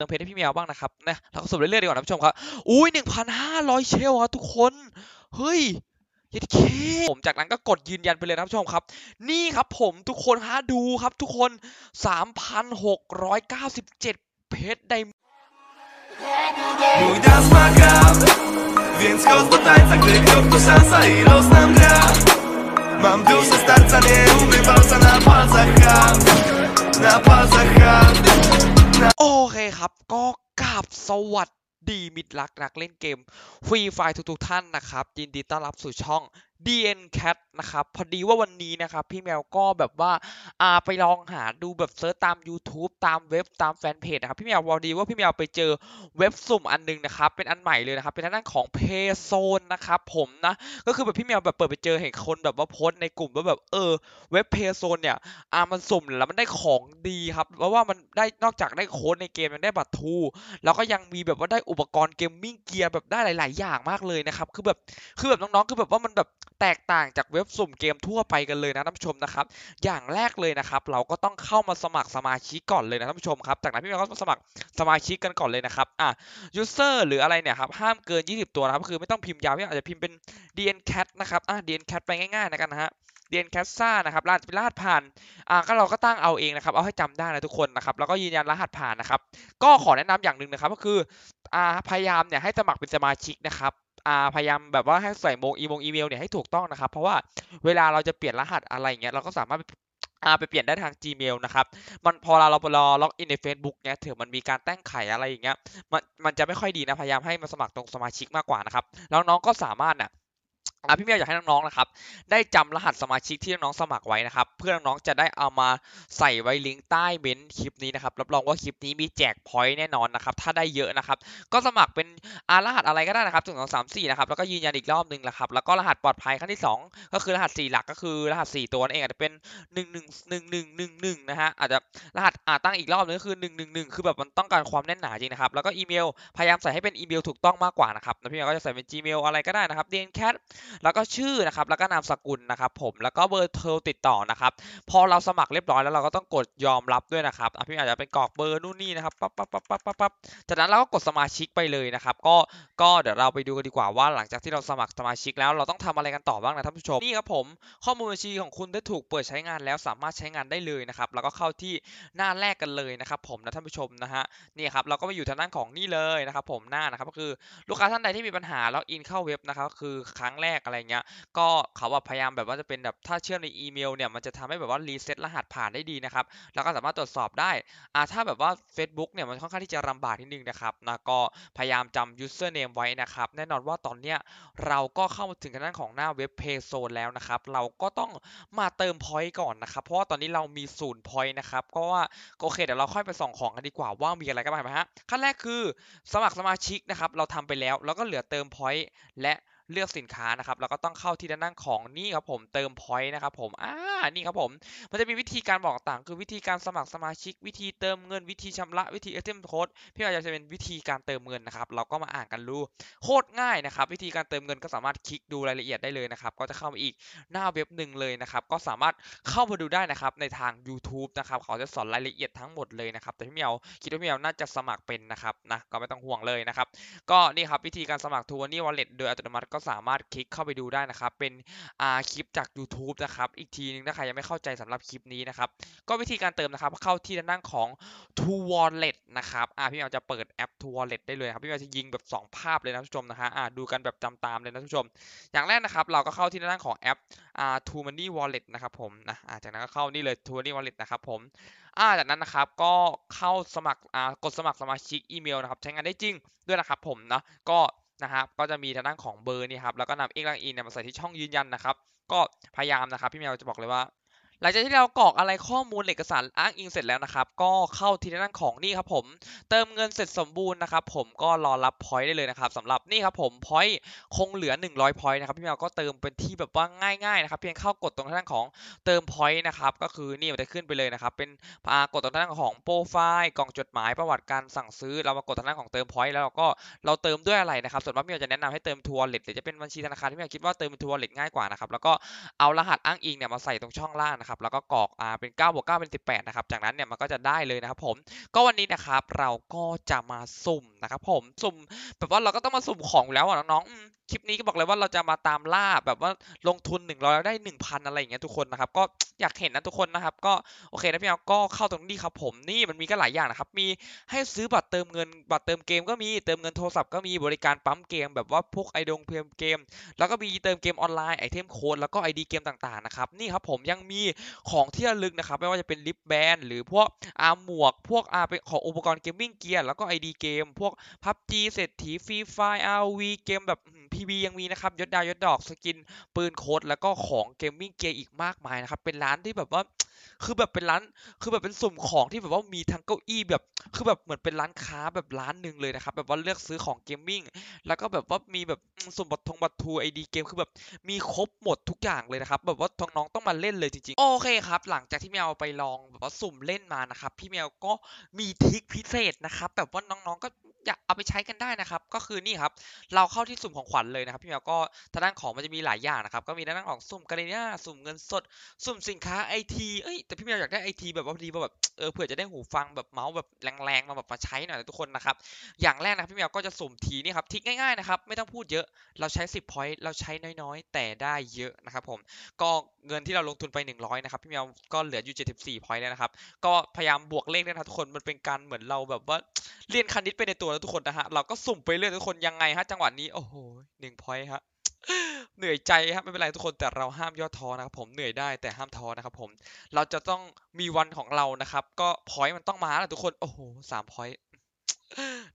ติมเพชรให้พี่เมียวบ้างนะครับ นะเราก็สร่มเรื่อยๆดีกว่านะผู้ชมครับ อุ้ยหน0ึ่งพัห้าร้อยเชลครับทุกคน เฮ้ยยัดเค ผมจากนั้นก็กดยืนยันไปเลยนะผู้ชมครับ นี่ครับผมทุกคนฮะดูครับทุกคนสามพันหกร้อยเก้าสิบเจ็ดเพชรได้โอเคครับก็กราบสวัสดีมิตรรักนักเล่นเกมฟรีไฟทุกกท่านนะครับ ยินดีต้อนรับสู่ช่อง DN Cat นะครับพอดีว่าวันนี้นะครับพี่แมวก็แบบว่าอาไปลองหาดูแบบเซิร์ชตาม YouTube ตามเว็บตามแฟนเพจนะครับพี่แมวพอดีว่าพี่แมวไปเจอเว็บสุ่มอันนึงนะครับเป็นอันใหม่เลยนะครับเป็นทางด้านของเพโซนนะครับผมนะก็คือแบบพี่แมวแบบเปิดไปเจอเห็นคนแบบว่าโพสในกลุ่มว่าแบบเออ เว็บเพโซนเนี่ยอามันสุ่มแล้วมันได้ของดีครับเพราะว่ามันได้นอกจากได้โค้ดในเกม ยังได้บัตรทู แล้วก็ยังมีแบบว่าได้อุปกรณ์เกมมิ่งเกียร์แบบได้หลาย ๆ อย่างมากเลยนะครับคือแบบคือแบบน้องๆคือแบบว่ามันแบบแตกต่างจากเว็บสุ่มเกมทั่วไปกันเลยนะท่านผู้ชมนะครับ อย่างแรกเลยนะครับ เราก็ต้องเข้ามาสมัครสมาชิกก่อนเลยนะท่านผู้ชมครับจากนั้นพี่เราก็สมัครสมาชิกกันก่อนเลยนะครับอ่ะ user หรืออะไรเนี่ยครับห้ามเกิน 20 ตัวนะครับคือไม่ต้องพิมพ์ยาวพี่อาจจะพิมพ์เป็น dn cat นะครับอ่ะ dn cat ไปง่ายๆนะกันนะฮะเดียนแคสซ่านะครับลาดลาดผ่านอ่าก็เราก็ตั้งเอาเองนะครับ เอาให้จำได้นะทุกคนนะครับแล้วก็ยืนยันรหัสผ่านนะครับก็ขอแนะนำอย่างหนึ่งนะครับก็คืออ่าพยายามเนี่ยให้สมัครเป็นสมาชิกนะครับอาพยายามแบบว่าให้ใส่โมงอีโมงอีเมลเนี่ยให้ถูกต้องนะครับ เพราะว่าเวลาเราจะเปลี่ยนรหัสอะไรเงี้ยเราก็สามารถอาไปเปลี่ยนได้ทาง Gmail นะครับมันพอเราเรารอล็อกอินใน Facebook เนี่ยถือมันมีการแต้งไขอะไรอย่างเงี้ยมันมันจะไม่ค่อยดีนะพยายามให้มาสมัครตรงสมาชิกมากกว่านะครับแล้วน้องก็สามารถน่ะอ่ะพี่เมียอยากให้น้องๆ นะครับได้จำรหัสสมาชิกที่น้องๆ สมัครไว้นะครับเพื่อน้องๆ จะได้เอามาใส่ไว้ลิงก์ใต้เบนคลิปนี้นะครับรับรองว่าคลิปนี้มีแจกพอยต์แน่นอนนะครับถ้าได้เยอะนะครับก็สมัครเป็นอารหัสอะไรก็ได้นะครับถึงสองสามสี่นะครับแล้วก็ยืนยันอีกรอบนึงนะครับแล้วก็รหัสปลอดภัยขั้นที่ 2 ก็คือรหัส 4 หลักก็คือรหัส 4 ตัวนั่นเองอาจจะเป็น1 1 1 1 1 1นะฮะอาจจะรหัสอาจตั้งอีกรอบนึงก็คือ1 1 1 คือแบบมันต้องการความแน่นหนาจริงนะครับแล้วก็อีเมลพยายามใส่ให้เป็นอีเมล ถูกต้องมากกว่านะครับแล้วพี่เมียก็จะใส่เป็น Gmail อะไรก็ได้นะครับ d n c a t แล้วก็ชื่อนะครับ แล้วก็นามสกุลนะครับผม แล้วก็เบอร์โทรติดต่อนะครับ พอเราสมัครเรียบร้อยแล้วเราก็ต้องกดยอมรับด้วยนะครับพี่อาจจะเป็นกรอกเบอร์นู่นนี่นะครับปั๊บปั๊บปั๊บปั๊บปั๊บปั๊บจากนั้นเราก็กดสมาชิกไปเลยนะครับ ก็ก็เดี๋ยวเราไปดูกันดีกว่าว่าหลังจากที่เราสมัครสมาชิกแล้วเราต้องทำอะไรกันต่อบ้างนะท่านผู้ชม นี่ครับผมข้อมูลบัญชีของคุณได้ถูกเปิดใช้งานแล้วสามารถใช้งานได้เลยนะครับ แล้วก็เข้าที่หน้าแรกกันเลยนะครับผมนะท่านผู้ชมนะฮะนี่ครับเราก็มาอยู่ทางด้านของนี่เลยนะครับผมหน้านะครับก็คือลูกค้าท่านใดที่มีปัญหาล็อกอินเข้าเว็บนะครับคือครั้งแรกกอะไรเงี้ยก็เขาว่าพยายามแบบว่าจะเป็นแบบถ้าเชื่อมในอีเมลเนี่ยมันจะทำให้แบบว่ารีเซ็ตรหัสผ่านได้ดีนะครับ แล้วก็สามารถตรวจสอบได้อ่าถ้าแบบว่า Facebook เนี่ยมันค่อนข้างที่จะลาบากนิดนึงนะครับนะก็พยายามจำ username ไว้นะครับ แน่นอนว่าตอนเนี้ยเราก็เข้ามาถึงขั้นของหน้าเว็บเพจโซนแล้วนะครับ เราก็ต้องมาเติม point ก่อนนะครับ เพราะว่าตอนนี้เรามีศูนย์ point นะครับ ก็ว่าโอเคเดี๋ยวเราค่อยไปส่องของกันดีกว่า ว่ามีอะไรกันบ้างนะฮะ ขั้นแรกคือสมัครสมาชิกนะครับเราทำไปแล้ว แล้วก็เหลือเติม point และเลือกสินค้านะครับแล้วก็ต้องเข้าที่ด้านนั่งของนี่ครับผมเติม point นะครับผมอ่านี่ครับผมมันจะมีวิธีการบอกต่างคือวิธีการสมัครสมาชิกวิธีเติมเงิน วิธีชำระวิธีเ t ิมโค้ดพี่อาจจะเป็นวิธีการเติมเงินนะครับเราก็มาอ่านกันรู้โคตรง่ายนะครับวิธีการเติมเงินก็สามารถคลิกดูรายละเอียดได้เลยนะครับก็จะเข้ามาอีกหน้าเว็บหนึ่งเลยนะครับก็สามารถเข้ามาดูได้นะครับในทาง YouTube นะครับเขาจะสอนรายละเอียดทั้งหมดเลยนะครับแต่พี่เมียวคิดว่าพี่เมียวน่าจะสมัครเป็นนะครับนะก็ไม่ต้องห่วงเลยนะครับก็นี่ครับวิธีการสมัครวร์นี่อลเล็ตโดยอัตโนมัติก็สามารถคลิกเข้าไปดูได้นะครับ เป็นคลิปจาก YouTube นะครับ อีกทีนึงถ้าใครยังไม่เข้าใจสำหรับคลิปนี้นะครับ ก็วิธีการเติมนะครับเข้าที่ด้านล่างของ To Wallet นะครับพี่เอาจะเปิดแอป To Wallet ได้เลยครับ พี่เอาจะยิงแบบ 2 ภาพเลยนะทุกชมนะฮะดูกันแบบจำตามเลยนะทุกชมอย่างแรกนะครับเราก็เข้าที่ด้านล่างของแอป To Money Wallet นะครับผมนะจากนั้นก็เข้านี่เลย To Money Wallet นะครับผมจากนั้นนะครับก็เข้าสมัครกดสมัครสมาชิกอีเมลนะครับใช้งานได้จริงด้วยนะครับ ผมนะก็นะครับ ก็จะมีทางด้านของเบอร์นี่ครับ แล้วก็นำเอ์ลังอินเนี่ยมาใส่ที่ช่องยืนยันนะครับ ก็พยายามนะครับ พี่แมวจะบอกเลยว่าหลังจากที่เรากรอกอะไรข้อมูลเอกสารอ้างอิงเสร็จแล้วนะครับก็เข้าที่น้าของนี่ครับผมเติมเงินเสร็จสมบูรณ์นะครับ ผมก็รอรับพอยต์ได้เลยนะครับสำหรับนี่ครับผมพอยต์คงเหลือ100พอยต์นะครับพี่แมวก็เติมเป็นที่แบบว่าง่ายๆนะครับเพียงเข้ากดตรงน้านของเติมพอยต์นะครับก็คือนี่มันจะขึ้นไปเลยนะครับเป็นกดตรงน้านของโปรไฟล์กล่องจดหมายประวัติการสั่งซื้อ เรามากดทรงน้านของเติมพอยต์แล้วเราก็เราเติมด้วยอะไรนะครับส่วนมากพี่แมวจะแนะนำให้เติมทัวร์เล็ตหรือจะเป็นบัญชีธนาคารที่พี่แมวคิดว่าเติมทัวร์เล็ตง่ายกว่านะครับแล้วก็เอารหัสอ้างอิงเนี่ยมาใส่ตรงช่องล่างนะครับครับแล้วก็กรอกอ่าเป็น9บวก9เป็น18นะครับ จากนั้นเนี่ยมันก็จะได้เลยนะครับผม ก็วันนี้นะครับเราก็จะมาสุ่มนะครับผมสุ่มแบบว่าเราก็ต้องมาสุ่มของแล้วอ่ะน้องๆคลิปนี้ก็บอกเลยว่าเราจะมาตามล่าแบบว่าลงทุน100แล้วได้ 1,000 อะไรอย่างเงี้ยทุกคนนะครับก็อยากเห็นนะทุกคนนะครับ ก็โอเคนะพี่เอาก็เข้าตรงนี้ครับ ผมนี่มันมีก็หลายอย่างนะครับมีให้ซื้อบัตรเติมเงินบัตรเติมเกมก็มีเติมเงินโทรศัพท์ก็มีบริการปั๊มเกมแบบว่าพวกไอดงเพิ่มเกม แล้วก็มีเติมเกมออนไลน์ไอเทมโค้ดแล้วก็ไอดีเกมต่างๆนะครับนี่ครับผมยังมีของที่ระลึกนะครับไม่ว่าจะเป็นลิปแบนหรือพวกอาหมวก พวกอาเป็นของอุปกรณ์เกมมิ่งเกียร์ แล้วก็ไอดีเกม พวกพับจีเศรษฐีฟรีไฟอาวีเกมแบบพีบียังมีนะครับยศดาวยศดอกสกินปืนโคตดแล้วก็ของเกมมิ่งเกียร์อีกมากมายนะครับเป็นร้านที่แบบว่าคือแบบเป็นร้าน คือแบบเป็นสุ่มของที่แบบว่ามีทั้งเก้าอี้แบบ คือแบบเหมือนเป็นร้านค้าแบบร้านหนึ่งเลยนะครับแบบว่าเลือกซื้อของเกมมิ่ง แล้วก็แบบว่ามีแบบสุ่มบัตรทงบัตรทูไอดีเกม คือแบบมีครบหมดทุกอย่างเลยนะครับ แบบว่าทองน้องต้องมาเล่นเลยจริงๆโอเคครับหลังจากที่เมียวไปลองแบบว่าสุ่มเล่นมานะครับพี่เมียวก็มีทิคพิเศษนะครับแบบว่าน้องๆก็อยากเอาไปใช้กันได้นะครับก็คือนี่ครับเราเข้าที่สุ่มของขวัญเลยนะครับพี่แมวก็ทางด้านของมันจะมีหลายอย่างนะครับก็มีทางด้านของสุ่มกระดน่สุ่มเงินสด สุ่มสินค้าไอทีเอ้ยแต่พี่แมวอยากได้ไอทีแบบว่าพอดีแบบเออเผื่อจะได้หูฟังแบบเมาส์แบบแรงๆมาแบบมาใช้หน่อยนะทุกคนนะครับอย่างแรกนะพี่แมวก็จะสุ่มทีนี่ครับทิกง่ายๆนะครับไม่ต้องพูดเยอะเราใช้10 point เราใช้น้อย ๆ แต่ได้เยอะนะครับผมก็เงินที่เราลงทุนไป 100 นะครับพี่แมวก็เหลืออยู่74 point แล้วนะครับก็พยายามบวกเลขด้วยนะทุกคนมันเป็นการเหมือนเราแบบว่าเรียนคณิตไปในตัวลัวทุกคนนะฮะเราก็สุ่มไปเรื่อยทุกคนยังไงฮะจังหวะนี้โอ้โหหนึ่งพอยต์ฮะเหนื่อยใจครับไม่เป็นไรทุกคน แต่เราห้ามย่อท้อนะครับผมเหนื่อยได้แต่ห้ามท้อนะครับ ผม เราจะต้องมีวันของเรานะครับ ก็พอยต์มันต้องมาแหละทุกคน โอ้โหสามพอยต์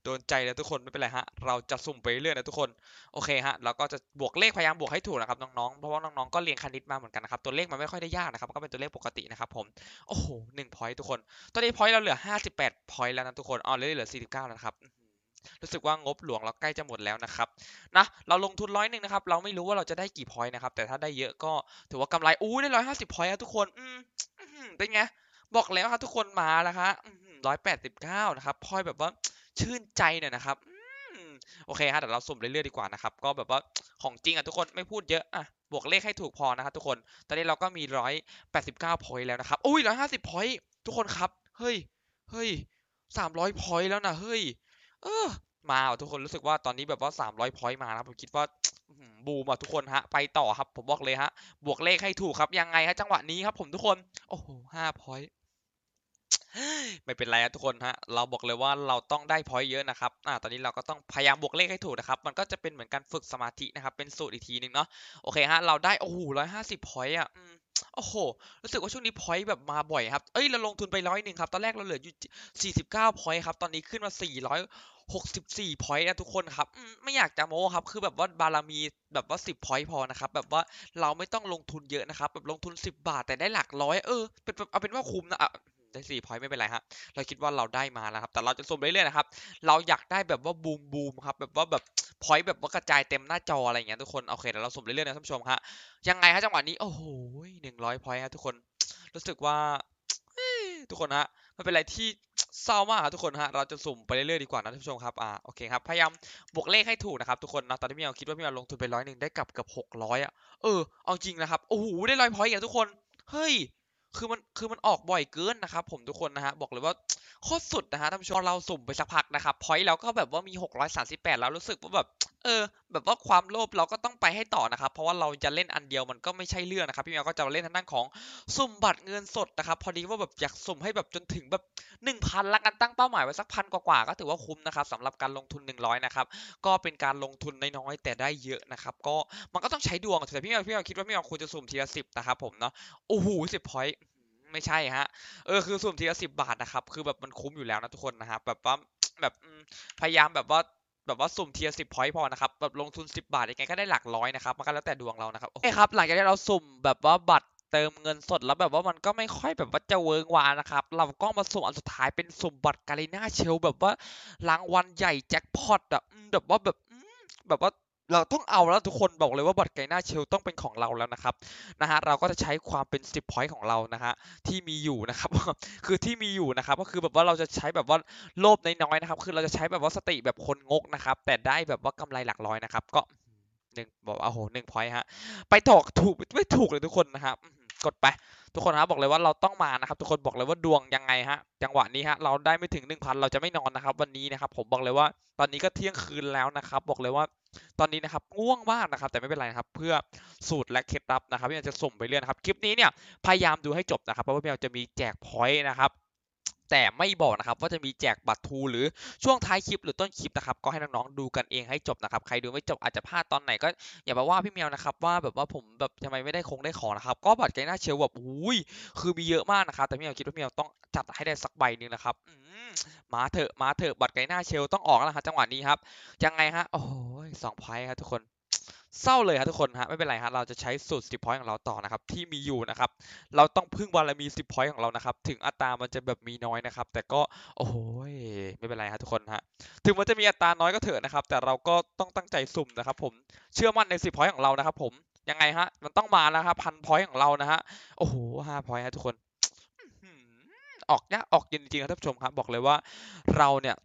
โดนใจแล้วทุกคนไม่เป็นไรฮะเราจะสุ่มไปเรื่อยนะทุกคน โอเคฮะเราก็จะบวกเลขพยายามบวกให้ถูกนะครับ น้องๆเพราะว่าน้องๆก็เรียนคณิตมาเหมือนกันนะครับตัวเลขมันไม่ค่อยได้ยากนะครับก็เป็นตัวเลขปกตินะครับ ผมโอ้โหหนึ่งพอยต์ทุกคน ตอนนี้พอยต์เราเหลือห้าสิบแปดพอยต์แล้วนะทุกคนอ๋อเลอเหลือสี่สิบเก้าแล้วครับรู้สึกว่างบหลวงเราใกล้จะหมดแล้วนะครับนะเราลงทุนร้อยหนึ่งนะครับ เราไม่รู้ว่าเราจะได้กี่พอยต์นะครับ แต่ถ้าได้เยอะก็ถือว่ากำไรอู้ได้ร้อยห้าสิบพอยต์ครทุกคนอืมเป็นไงบอกแล้วครับทุกคนมาแล้วครับร้อยแปดสิบเก้านะครับพอยแบบว่าชื่นใจเนี่ยนะครับโอเคฮะเดี๋ยวเราสุ่มเรื่อยๆดีกว่านะครับก็แบบว่าของจริงอ่ะทุกคนไม่พูดเยอะอ่ะบวกเลขให้ถูกพอนะครับทุกคน ตอนนี้เราก็มีร้อยแปดสิบเก้าพอยแล้วนะครับอุ้ยร้อยห้าสิบพอยทุกคนครับเฮ้ยเฮ้ยสามร้อยพอยแล้วนะเฮ้ยเออมาทุกคนรู้สึกว่าตอนนี้แบบว่า300พอยต์มา้วผมคิดว่าบูมอ่ะทุกคนฮะไปต่อครับ ผมบอกเลยฮะ บวกเลขให้ถูกครับยังไงฮะจังหวะนี้ครับ ผมทุกคน โอ้โหห้าพอยต์ไม่เป็นไรนะทุกคนฮะ เราบอกเลยว่าเราต้องได้พอยต์เยอะนะครับ อ่าตอนนี้เราก็ต้องพยายามบวกเลขให้ถูกนะครับ มันก็จะเป็นเหมือนการฝึกสมาธินะครับ เป็นสูตรอีกทีนึงเนาะโอเคฮะ เราได้โอ้โหร้อยห้าสิบพอยต์อ่ะโอ้โห รู้สึกว่าช่วงนี้พอยต์แบบมาบ่อยครับ เอ้ย เราลงทุนไปร้อยหนึ่งครับ ตอนแรกเราเหลืออยู่สี่สิบเก้าพอยต์ครับ ตอนนี้ขึ้นมาสี่ร้อยหกสิบสี่พอยต์นะทุกคนครับไม่อยากจะโม้ครับ คือแบบว่าบารมีแบบว่าสิบพอยต์พอนะครับ แบบว่าเราไม่ต้องลงทุนเยอะนะครับ แบบลงทุนสิบบาท แต่ได้หลักร้อย เออ เป็นเอาเป็นว่าคุ้มนะอ่ะได้สี่พอยต์ไม่เป็นไรฮะเราคิดว่าเราได้มาแล้วครับ แต่เราจะสมเรื่อยๆนะครับ เราอยากได้แบบว่าบูมบูมครับ แบบว่าแบบพอยต์แบบว่ากระจายเต็มหน้าจออะไรอย่างเงี้ยทุกคนโอเคเดี๋ยวเราสุ่มเรื่อยๆนะท่านผู้ชมฮะยังไงฮะจังหวะนี้ โอ้โหหนึ่งร้อยพอยต์ฮะทุกคน รู้สึกว่าทุกคนฮะมันเป็นอะไรที่เศร้ามากทุกคนฮะ เราจะสุ่มไปเรื่อยๆดีกว่านะท่านผู้ชมครับ อ่าโอเคครับ พยายามบวกเลขให้ถูกนะครับทุกคนนะตอนที่พี่เอาคิดว่าพี่เอาลงทุนไปร้อยหนึ่งได้กลับเกือบหกร้อยอ่ะเออ เอาจริงนะครับ โอ้โห ได้ร้อยพอยต์อ่งทุกคน เฮ้ย คือมันคือมันออกบ่อยเกินนะครับผมทุกคนนะฮะ บอกเลยว่าโคตรสุดนะฮะท่านผู้ชมเราสุ่มไปสักพักนะครับ พอยต์เราก็แบบว่ามี 638 แล้วรู้สึกว่าแบบ เออ แบบว่าความโลภเราก็ต้องไปให้ต่อนะครับ เพราะว่าเราจะเล่นอันเดียวมันก็ไม่ใช่เรื่องนะครับ พี่แมวก็จะเล่นทางด้านของสุ่มบัตรเงินสดนะครับ พอดีว่าแบบอยากสุ่มให้แบบจนถึงแบบ1,000ละกัน ตั้งเป้าหมายไว้สักพันกว่าก็ถือว่าคุ้มนะครับสำหรับการลงทุน 100นะครับ ก็เป็นการลงทุนน้อยๆแต่ได้เยอะนะครับ ก็มันก็ต้องใช้ดวงแต่พี่แมวพี่แมวคิดว่าพี่แมวควรจะสุ่มทีละสิบนะครับผมเนาะโอ้โหสิบพอยต์ไม่ใช่ฮะ เออ คือสุ่มทีละสิบบาทนะครับ คือแบบมันคุ้มอยู่แล้วนะทุกคนนะครับแบบว่า แบบพยายามแบบว่า แบบว่าสุ่มเทียร์สิบพอยต์พอนะครับ แบบลงทุน 10 บาทยังไงก็ได้หลักร้อยนะครับ มันก็แล้วแต่ดวงเรานะครับ โอเคครับ หลังจากที่เราสุ่มแบบว่าบัตรเติมเงินสดแล้วแบบว่ามันก็ไม่ค่อยแบบว่าจะเวิร์กวานะครับเราก็มาสุ่มอันสุดท้ายเป็นสุ่มบัตรกาลิน่าเชลแบบว่ารางวัลใหญ่แจ็คพอตอะแบบว่าแบบแบบว่าเราต้องเอาแล้วทุกคนบอกเลยว่าบอรไกน่าเชลต้องเป็นของเราแล้วนะครับนะฮะเราก็จะใช้ความเป็น10 point ของเรานะฮะที่มีอยู่นะครับ คือที่มีอยู่นะครับ ก็คือแบบว่าเราจะใช้แบบว่าโลบน้อยๆนะครับ คือเราจะใช้แบบว่าสติแบบคนงกนะครับ แต่ได้แบบว่ากำไรหลักร้อยนะครับ ก็หนึ่งบอกเอาโหหนึ่งพอยต์ฮะไปถอกถูกไม่ถูกเลยทุกคนนะครับกดไป ทุกคนครับบอกเลยว่าเราต้องมานะครับ ทุกคนบอกเลยว่าดวงยังไงฮะ จังหวะนี้ฮะเราได้ไม่ถึง 1000 เราจะไม่นอนนะครับ วันนี้นะครับ ผมบอกเลยว่า ตอนนี้ก็เที่ยงคืนแล้วนะครับ บอกเลยว่า ตอนนี้นะครับ ง่วงมากนะครับ แต่ไม่เป็นไรครับเพื่อสูตรและเคล็ดลับนะครับที่จะส่งไปเรื่อยนะครับ คลิปนี้เนี่ยพยายามดูให้จบนะครับเพราะว่าเราจะมีแจกพอยต์นะครับแต่ไม่บอกนะครับว่าจะมีแจกบัตรทู หรือช่วง ท้ายคลิป หรือต้นคลิปนะครับก็ให้น้องๆดูกันเองให้จบนะครับใครดูไม่จบอาจจะพลาดตอนไหนก็อย่ามาว่าพี่เมียวนะครับว่าแบบว่าผมแบบทำไมไม่ได้คงได้ของนะครับก็บัตรไกหน้าเชลแบบอุ้ยคือมีเยอะมากนะครับแต่พี่เมียวคิดว่าพี่เมียวต้องจัดให้ได้สักใบหนึ่งนะครับมาเถอะมาเถอะบัตรไกหน้าเชลต้องออกแล้วครับจังหวะนี้ครับยังไงฮะ โอ้ยสองไพ่ครับทุกคนเศร้าเลยครับทุกคนฮะไม่เป็นไรฮะเราจะใช้สูตร10 point ของเราต่อนะครับที่มีอยู่นะครับ เราต้องพึ่งบารมี 10 point ของเรานะครับถึงอัตรามันจะแบบมีน้อยนะครับ แต่ก็โอ้โหไม่เป็นไรฮะทุกคนฮะถึงมันจะมีอัตราน้อยก็เถอะนะครับ แต่เราก็ต้องตั้งใจสุ่มนะครับ ผมเชื่อมั่นใน 10 point ของเรานะครับผมยังไงฮะมันต้องมาแล้วครับพัน point ของเรานะฮะโอ้โหห้า point ฮะทุกคนออกยายออก จริงจริงครับท่านผู้ชมครับบอกเลยว่าเราเนี่ย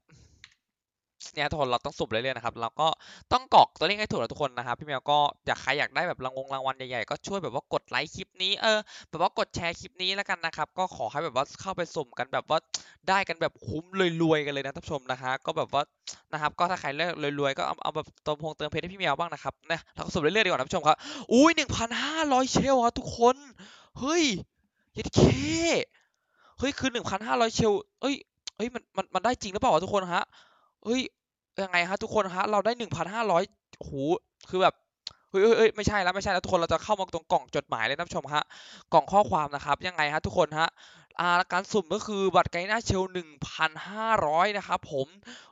เนี่ยทนเราต้องสุ่มเรื่อยๆนะครับแล้วก็ต้องกรอกตัวเลขให้ถูกนะทุกคนนะครับพี่แมวก็อยากใครอยากได้แบบรางวงรางวัลใหญ่ๆก็ช่วยแบบว่ากดไลค์คลิปนี้เออแบบว่ากดแชร์คลิปนี้แล้วกันนะครับก็ขอให้แบบว่าเข้าไปสุ่มกันแบบว่าได้กันแบบคุ้มรวยๆกันเลยนะท่านผู้ชมนะฮะก็แบบว่านะครับก็ถ้าใครเลือกรวยๆก็เอาเอาแบบเติมพงเติมเพชรให้พี่แมวบ้างนะครับนะเราก็สุ่มเรื่อยๆดีกว่าท่านผู้ชมครับอุ้ยหนึ่งพันห้าร้อยเชลครับทุกคนเฮ้ยยัดเคเฮ้ยคือหนึ่งพันห้าร้อยเชลเอ้ยเอ้ยมันมันมันได้จริงหรือเปล่าทุกคนฮะเฮ้ยยังไงฮะทุกคนฮะเราได้หนึ่งพันห้าร้อยหูคือแบบเฮ้ยเฮ้ยไม่ใช่แล้วไม่ใช่แล้วทุกคนเราจะเข้ามาตรงกล่องจดหมายเลยนะผู้ชมฮะกล่องข้อความนะครับยังไงฮะทุกคนฮะอาการสุ่มก็คือบัตรไกด์หน้าเชลหนึ่งพันห้าร้อยนะครับผม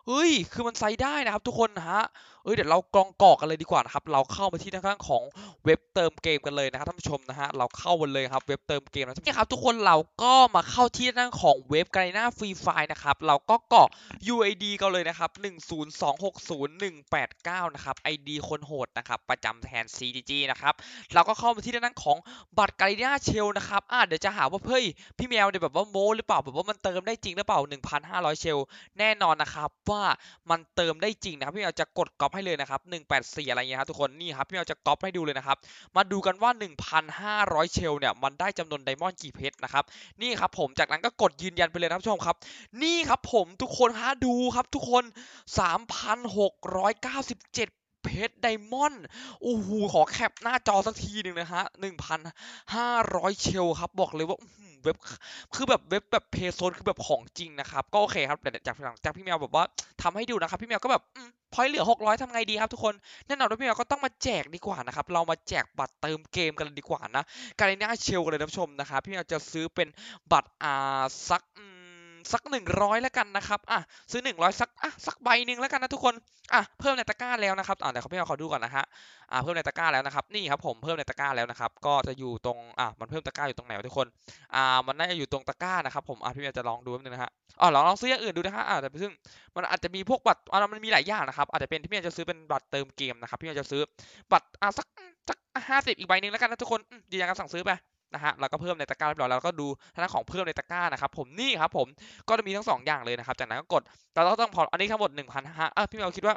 เฮ้ย คือมันใส่ได้นะครับ ทุกคนฮะเอ้ยเดี๋ยวเรากรองกอกกันเลยดีกว่านะครับเราเข้ามาที่ทางข้างของเว็บเติมเกมกันเลยนะครับท่านผู้ชมนะฮะเราเข้ากันเลยครับเว็บเติมเกมนะครับนี่ครับทุกคนเราก็มาเข้าที่ทางข้างของเว็บไกน่าฟรีไฟล์นะครับเราก็กรอก UID กันเลยนะครับ 1 0 2 6 0 1 8 9 นะครับ ID คนโหดนะครับประจำแทน CGG นะครับเราก็เข้ามาที่ทางข้างของบัตรไกน่าเชลนะครับอ่าเดี๋ยวจะหาว่าเฮ้ยพี่แมวเนี่ยแบบว่าโม้หรือเปล่า แบบว่ามันเติมได้จริงหรือเปล่า 1,500เชลแน่นอนนะครับว่ามันเติมได้จริงนะครับพี่แมวจะกดก๊อปให้เลยนะครับ184 อะไรเงี้ยครับทุกคน นี่ครับพี่แมวจะก๊อปให้ดูเลยนะครับ มาดูกันว่า 1,500 เชลเนี่ยมันได้จำนวนไดมอนด์กี่เพชรนะครับ นี่ครับผมจากนั้นก็กดยืนยันไปเลยนะครับผู้ชมครับ นี่ครับผมทุกคนฮะดูครับทุกคน 3,697 เพชรไดมอนด์โอ้โหขอแคปหน้าจอสักทีหนึ่งนะฮะ1,500 เชลครับบอกเลยว่าเว็บคือแบบเว็บแบบเพโซน คือแบบของจริงนะครับก็โอเคครับแต่จากหลังจากพี่แมวแบบว่าทำให้ดูนะครับพี่แมวก็แบบพอยเหลือ600 ทำไงดีครับทุกคนแน่นอนว่าพี่แมวก็ต้องมาแจกดีกว่านะครับเรามาแจกบัตรเติมเกมกันดีกว่า นะการเนหน้เชลกันเลยท่านผู้ชมนะครับ พี่แมวจะซื้อเป็นบัตรอาซักอืมสัก 100 แล้วกันนะครับอ่ะซื้อ100สักอ่ะสักใบหนึ่งแล้วกันนะทุกคนอ่ะเพิ่มในตะกร้าแล้วนะครับอ่ะเดี๋ยวขพี่เอาเขาดูก่อนนะฮะอ่ะเพิ่มในตะกร้าแล้วนะครับ นี่ครับผมเพิ่มในตะกร้าแล้วนะครับ ก็จะอยู่ตรงอ่ะมันเพิ่มตะกร้าอยู่ตรงไหนทุกคนอ่ามันน่าจะอยู่ตรงตะกร้านะครับ ผมอ่ะพี่จะลองดูนิดนึงนะฮะอ๋อลองลองซื้ออย่างอื่นดูนะฮะอ่ะแต่ซึ่ง มันอาจจะมีพวกบัตรอ่ะมันมีหลายอย่างนะครับ อาจจะเป็นที่พี่จะซื้อเป็นบัตรเติมเกมนะครับ พี่จะซื้อบัตรอ่ะสักสักห้าสิบอีกใบหนึ่งแล้วกันนะทุกคนยืนยันสั่งซื้อไปนะฮะแล้วก็เพิ่มในตะกร้าเรียบร้อยแล้วก็ดูทางของเพิ่มในตะกร้านะครับ ผมนี่ครับผมก็จะมีทั้ง 2 อย่างเลยนะครับ จากนั้นก็กดเราต้องพออันนี้ทั้งหมด1,000ฮะเออพี่เมลคิดว่า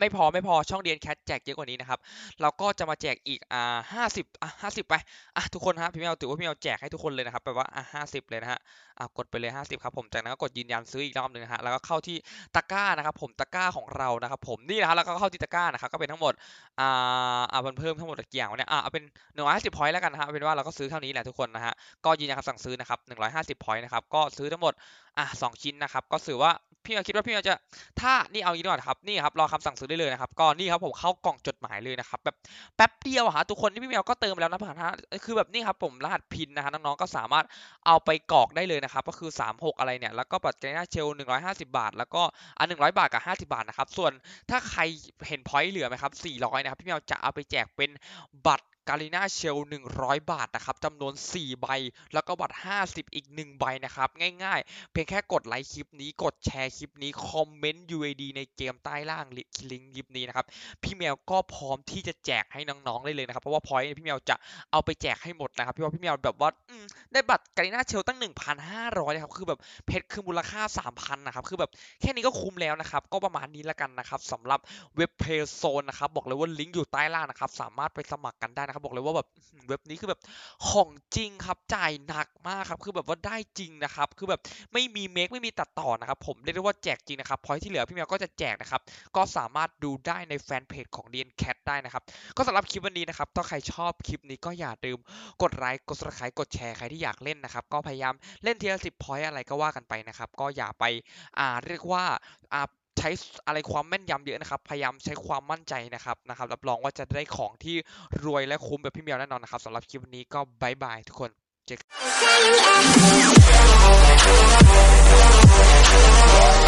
ไม่พอไม่พอช่องเรียนแคทแจกเยอะกว่านี้นะครับเราก็จะมาแจกอีกอ่าห้าสิบอ่ะห้าสิบไปอ่ะทุกคนฮะพี่เมียวถือว่าพี่เมียวแจกให้ทุกคนเลยนะครับแปลว่าอ่ะห้าสิบเลยนะฮะอ่ะกดไปเลยห้าสิบครับผมจากนั้นก็กดยืนยันซื้ออีกรอบหนึ่งนะฮะแล้วก็เข้าที่ตะกร้านะครับผมตะกร้าของเรานะครับผมนี่นะฮะแล้วก็เข้าที่ตะกร้านะครับก็เป็นทั้งหมดอ่าอ่ะมันเพิ่มทั้งหมดกี่อย่างเนี่ยอ่ะเอาเป็นหนึ่งร้อยห้าสิบพอยต์แล้วกันนะฮะเป็นว่าเราก็ซื้อเท่านี้แหละทุกคนนะฮะก็ยืนยันคำสั่งซื้อนะครับหนึ่งร้อยห้าสิบพอยต์นะครับก็ซื้อทั้งหมดอ่ะสองชิ้นนะครับก็ถือว่าพี่เมวคิดว่าพี่เมวจะถ้านี่เอางี้ดีกว่าครับนี่ครับรอคำสั่งซื้ออได้เลยนะครับก็นี่ครับผมเข้ากล่องจดหมายเลยนะครับแบบแป๊บเดียวฮะทุกคนที่พี่แมวก็เติมไปแล้วนะผ่านคือแบบนี่ครับผมรหัสพินนะฮะน้องๆก็สามารถเอาไปกรอกได้เลยนะครับก็คือ 36 อะไรเนี่ย แล้วก็บัตรเจน่าเชล 150 บาท แล้วก็อัน100 บาทกับ 50 บาทนะครับส่วนถ้าใครเห็นพอยต์เหลือไหมครับ400นะครับพี่แมวจะเอาไปแจกเป็นบัตรกาลิน่าเชล 100 บาทนะครับจำนวน 4 ใบ แล้วก็บัตร 50 อีก 1 ใบนะครับ ง่ายๆ เพียงแค่กดไลค์คลิปนี้ กดแชร์คลิปนี้ คอมเมนต์ UAD ในเกมใต้ล่าง ลิงก์คลิปนี้นะครับ พี่แมวก็พร้อมที่จะแจกให้น้องๆได้เลยนะครับ เพราะว่าพอยต์พี่แมวจะเอาไปแจกให้หมดนะครับพี่ว่าพี่แมวแบบว่าได้บัตรกาลิน่าเชลตั้ง 1,500นะครับ คือแบบเพชรคือมูลค่า 3,000นะครับ คือแบบแค่นี้ก็คุ้มแล้วนะครับ ก็ประมาณนี้ละกันนะครับสำหรับเว็บเพลย์โซนนะครับ บอกเลยว่าลิงก์อยู่ใต้ล่างนะครับ สามารถไปสมัครกันได้นะครับครับบอกเลยว่าแบบเว็บนี้คือแบบของจริงครับจ่ายหนักมากครับคือแบบว่าได้จริงนะครับคือแบบไม่มีเมคไม่มีตัดต่อนะครับ ผมเรียกได้ว่าแจกจริงนะครับพอยที่เหลือพี่เมวก็จะแจกนะครับก็สามารถดูได้ในแฟนเพจของเดียนแคทได้นะครับ ก็สำหรับคลิปวันนี้นะครับถ้าใครชอบคลิปนี้ก็อย่าลืมกดไลค์กดซับสไครต์กดแชร์ใครที่อยากเล่นนะครับก็พยายามเล่นทีละสิบพอยอะไรก็ว่ากันไปนะครับก็อย่าไปอ่าเรียกว่าอ่าใช้อะไรความแม่นยำเยอะนะครับ พยายามใช้ความมั่นใจนะครับนะครับ รับรองว่าจะได้ของที่รวยและคุ้มแบบพี่เมียวแน่นอนนะครับสำหรับคลิปนี้ก็บายบายทุกคน เจ๊